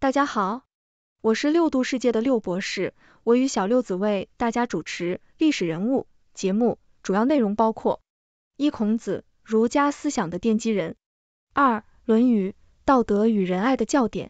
大家好，我是六度世界的六博士，我与小六子为大家主持历史人物节目，主要内容包括：一、孔子，儒家思想的奠基人；二、《论语》，道德与仁爱的教典；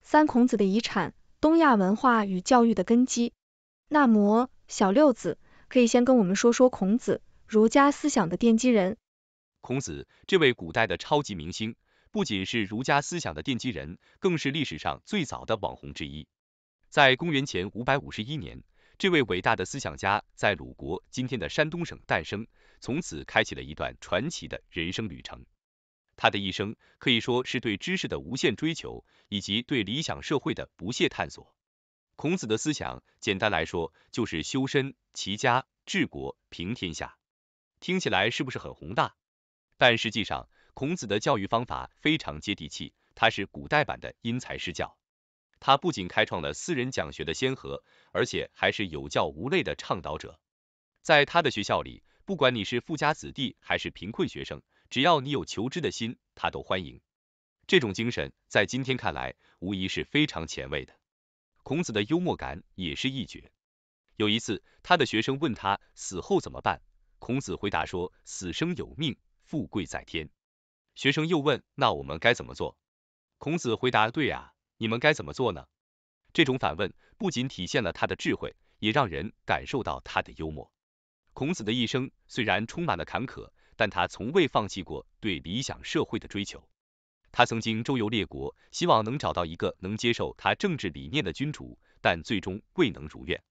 三、孔子的遗产，东亚文化与教育的根基。那么，小六子可以先跟我们说说孔子，儒家思想的奠基人。孔子这位古代的超级明星。不仅是儒家思想的奠基人，更是历史上最早的网红之一。在公元前五百五十一年，这位伟大的思想家在鲁国（今天的山东省）诞生，从此开启了一段传奇的人生旅程。他的一生可以说是对知识的无限追求，以及对理想社会的不懈探索。孔子的思想，简单来说，就是修身、齐家、治国、平天下。听起来是不是很宏大？但实际上，孔子的教育方法非常接地气，他是古代版的因材施教。他不仅开创了私人讲学的先河，而且还是有教无类的倡导者。在他的学校里，不管你是富家子弟还是贫困学生，只要你有求知的心，他都欢迎。这种精神在今天看来，无疑是非常前卫的。孔子的幽默感也是一绝。有一次，他的学生问他死后怎么办，孔子回答说：“死生有命，富贵在天。”学生又问：“那我们该怎么做？”孔子回答：“对呀，你们该怎么做呢？”这种反问不仅体现了他的智慧，也让人感受到他的幽默。孔子的一生虽然充满了坎坷，但他从未放弃过对理想社会的追求。他曾经周游列国，希望能找到一个能接受他政治理念的君主，但最终未能如愿。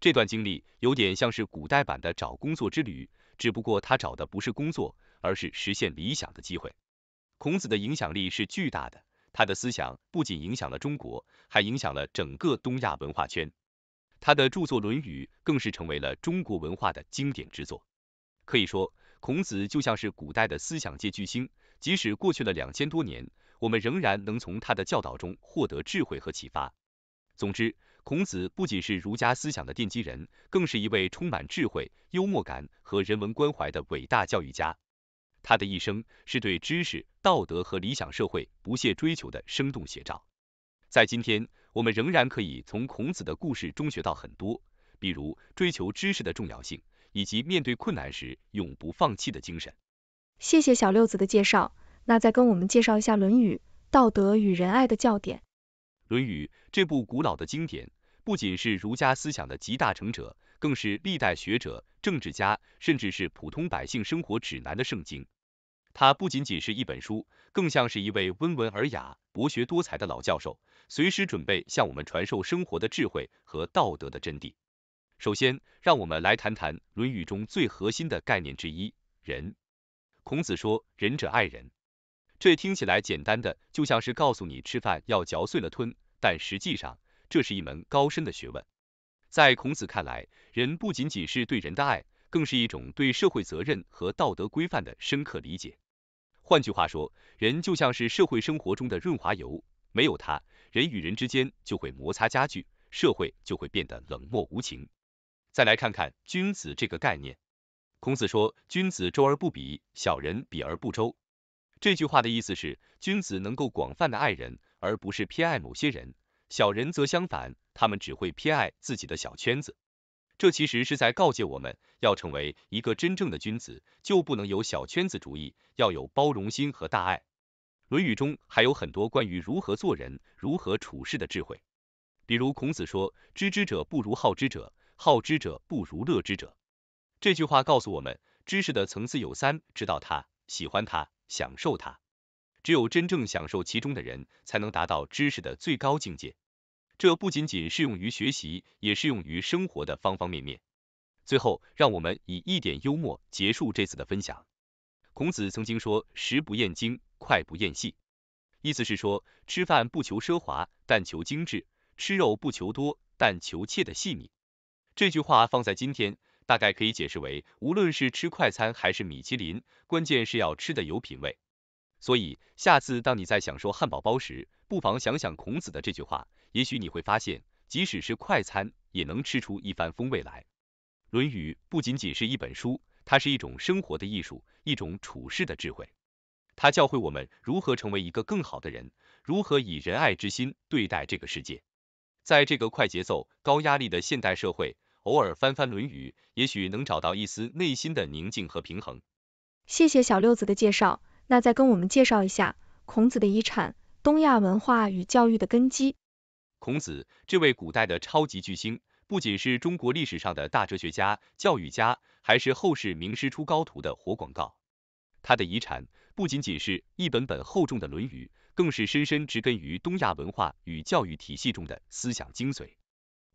这段经历有点像是古代版的找工作之旅，只不过他找的不是工作。而是实现理想的机会。孔子的影响力是巨大的，他的思想不仅影响了中国，还影响了整个东亚文化圈。他的著作《论语》更是成为了中国文化的经典之作。可以说，孔子就像是古代的思想界巨星，即使过去了两千多年，我们仍然能从他的教导中获得智慧和启发。总之，孔子不仅是儒家思想的奠基人，更是一位充满智慧、幽默感和人文关怀的伟大教育家。他的一生是对知识、道德和理想社会不懈追求的生动写照。在今天，我们仍然可以从孔子的故事中学到很多，比如追求知识的重要性，以及面对困难时永不放弃的精神。谢谢小六子的介绍，那再跟我们介绍一下《论语》道德与仁爱的教典。《论语》这部古老的经典，不仅是儒家思想的集大成者，更是历代学者、政治家，甚至是普通百姓生活指南的圣经。它不仅仅是一本书，更像是一位温文尔雅、博学多才的老教授，随时准备向我们传授生活的智慧和道德的真谛。首先，让我们来谈谈《论语》中最核心的概念之一——仁。孔子说：“仁者爱人。”这听起来简单，的就像是告诉你吃饭要嚼碎了吞，但实际上这是一门高深的学问。在孔子看来，仁不仅仅是对人的爱，更是一种对社会责任和道德规范的深刻理解。换句话说，人就像是社会生活中的润滑油，没有它，人与人之间就会摩擦加剧，社会就会变得冷漠无情。再来看看“君子”这个概念，孔子说：“君子周而不比，小人比而不周。”这句话的意思是，君子能够广泛的爱人，而不是偏爱某些人；小人则相反，他们只会偏爱自己的小圈子。这其实是在告诫我们，要成为一个真正的君子，就不能有小圈子主义，要有包容心和大爱。《论语》中还有很多关于如何做人、如何处事的智慧，比如孔子说：“知之者不如好之者，好之者不如乐之者。”这句话告诉我们，知识的层次有三：知道它、喜欢它、享受它。只有真正享受其中的人，才能达到知识的最高境界。这不仅仅适用于学习，也适用于生活的方方面面。最后，让我们以一点幽默结束这次的分享。孔子曾经说：“食不厌精，脍不厌细。”意思是说，吃饭不求奢华，但求精致；吃肉不求多，但求切的细腻。这句话放在今天，大概可以解释为，无论是吃快餐还是米其林，关键是要吃的有品味。所以，下次当你在享受汉堡包时，不妨想想孔子的这句话，也许你会发现，即使是快餐也能吃出一番风味来。《论语》不仅仅是一本书，它是一种生活的艺术，一种处世的智慧。它教会我们如何成为一个更好的人，如何以仁爱之心对待这个世界。在这个快节奏、高压力的现代社会，偶尔翻翻《论语》，也许能找到一丝内心的宁静和平衡。谢谢小六子的介绍。那再跟我们介绍一下孔子的遗产，东亚文化与教育的根基。孔子这位古代的超级巨星，不仅是中国历史上的大哲学家、教育家，还是后世名师出高徒的活广告。他的遗产不仅仅是一本本厚重的《论语》，更是深深植根于东亚文化与教育体系中的思想精髓。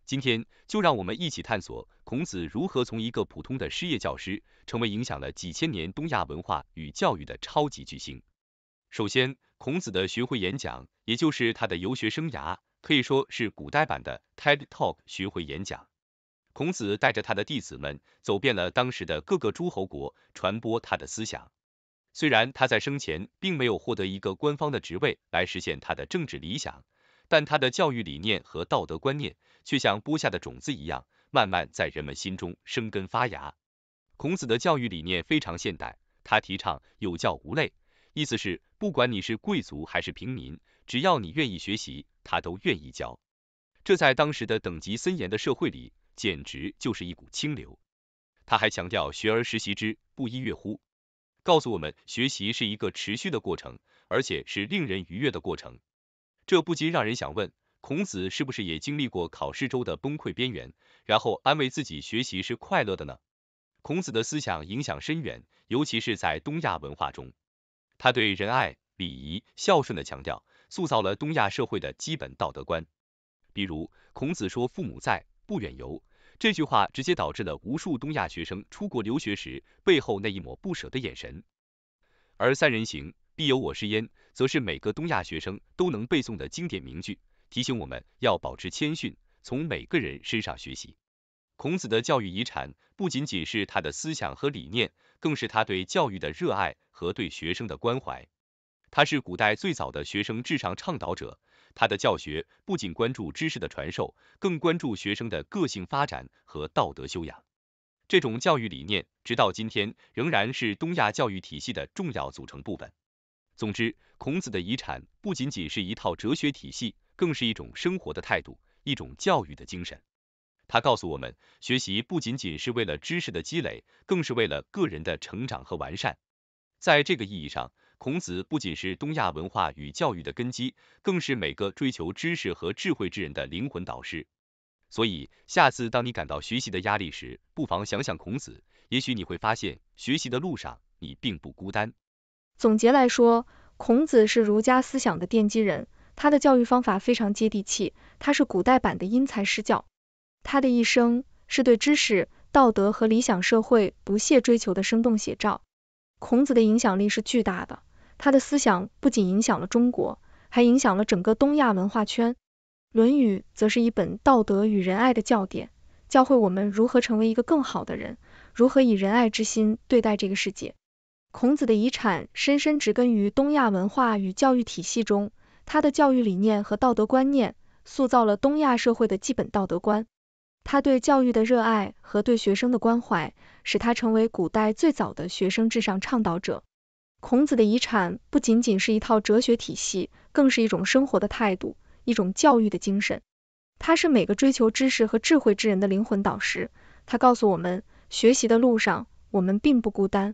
今天就让我们一起探索孔子如何从一个普通的失业教师，成为影响了几千年东亚文化与教育的超级巨星。首先，孔子的巡回演讲，也就是他的游学生涯，可以说是古代版的 TED Talk 学回演讲。孔子带着他的弟子们走遍了当时的各个诸侯国，传播他的思想。虽然他在生前并没有获得一个官方的职位来实现他的政治理想。但他的教育理念和道德观念，却像播下的种子一样，慢慢在人们心中生根发芽。孔子的教育理念非常现代，他提倡有教无类，意思是不管你是贵族还是平民，只要你愿意学习，他都愿意教。这在当时的等级森严的社会里，简直就是一股清流。他还强调学而时习之，不亦说乎，告诉我们学习是一个持续的过程，而且是令人愉悦的过程。这不禁让人想问，孔子是不是也经历过考试周的崩溃边缘，然后安慰自己学习是快乐的呢？孔子的思想影响深远，尤其是在东亚文化中，他对仁爱、礼仪、孝顺的强调，塑造了东亚社会的基本道德观。比如孔子说“父母在，不远游”这句话，直接导致了无数东亚学生出国留学时背后那一抹不舍的眼神。而三人行。必有我师焉，则是每个东亚学生都能背诵的经典名句，提醒我们要保持谦逊，从每个人身上学习。孔子的教育遗产不仅仅是他的思想和理念，更是他对教育的热爱和对学生的关怀。他是古代最早的学生至上倡导者，他的教学不仅关注知识的传授，更关注学生的个性发展和道德修养。这种教育理念，直到今天仍然是东亚教育体系的重要组成部分。总之，孔子的遗产不仅仅是一套哲学体系，更是一种生活的态度，一种教育的精神。他告诉我们，学习不仅仅是为了知识的积累，更是为了个人的成长和完善。在这个意义上，孔子不仅是东亚文化与教育的根基，更是每个追求知识和智慧之人的灵魂导师。所以，下次当你感到学习的压力时，不妨想想孔子，也许你会发现，学习的路上你并不孤单。总结来说，孔子是儒家思想的奠基人，他的教育方法非常接地气，他是古代版的因材施教。他的一生是对知识、道德和理想社会不懈追求的生动写照。孔子的影响力是巨大的，他的思想不仅影响了中国，还影响了整个东亚文化圈。《论语》则是一本道德与仁爱的教典，教会我们如何成为一个更好的人，如何以仁爱之心对待这个世界。孔子的遗产深深植根于东亚文化与教育体系中，他的教育理念和道德观念塑造了东亚社会的基本道德观。他对教育的热爱和对学生的关怀，使他成为古代最早的学生至上倡导者。孔子的遗产不仅仅是一套哲学体系，更是一种生活的态度，一种教育的精神。他是每个追求知识和智慧之人的灵魂导师。他告诉我们，学习的路上，我们并不孤单。